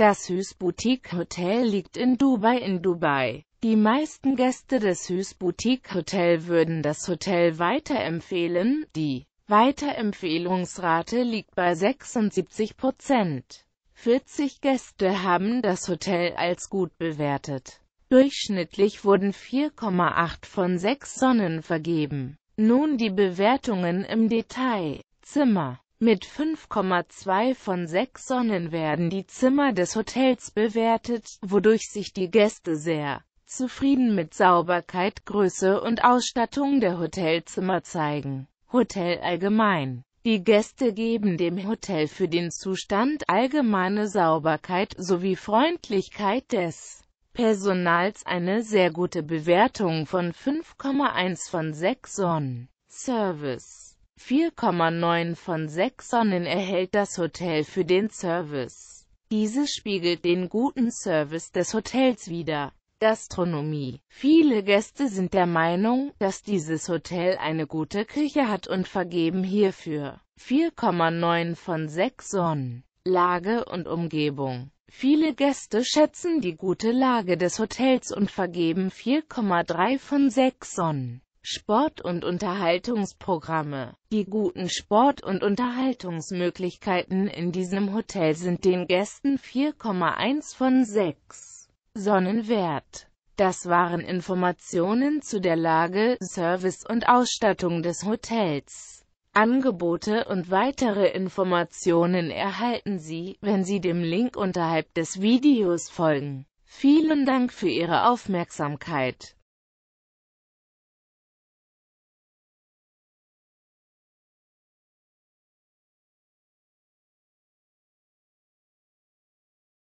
Das Hüs Boutique Hotel liegt in Dubai in Dubai. Die meisten Gäste des Hüs Boutique Hotel würden das Hotel weiterempfehlen, die Weiterempfehlungsrate liegt bei 76 Prozent. 40 Gäste haben das Hotel als gut bewertet. Durchschnittlich wurden 4,8 von 6 Sonnen vergeben. Nun die Bewertungen im Detail. Zimmer mit 5,2 von 6 Sonnen werden die Zimmer des Hotels bewertet, wodurch sich die Gäste sehr zufrieden mit Sauberkeit, Größe und Ausstattung der Hotelzimmer zeigen. Hotel allgemein. Die Gäste geben dem Hotel für den Zustand allgemeine Sauberkeit sowie Freundlichkeit des Personals eine sehr gute Bewertung von 5,1 von 6 Sonnen. Service 4,9 von 6 Sonnen erhält das Hotel für den Service. Dieses spiegelt den guten Service des Hotels wider. Gastronomie. Viele Gäste sind der Meinung, dass dieses Hotel eine gute Küche hat und vergeben hierfür 4,9 von 6 Sonnen. Lage und Umgebung. Viele Gäste schätzen die gute Lage des Hotels und vergeben 4,3 von 6 Sonnen. Sport- und Unterhaltungsprogramme. Die guten Sport- und Unterhaltungsmöglichkeiten in diesem Hotel sind den Gästen 4,1 von 6 Sonnenwert. Das waren Informationen zu der Lage, Service und Ausstattung des Hotels. Angebote und weitere Informationen erhalten Sie, wenn Sie dem Link unterhalb des Videos folgen. Vielen Dank für Ihre Aufmerksamkeit.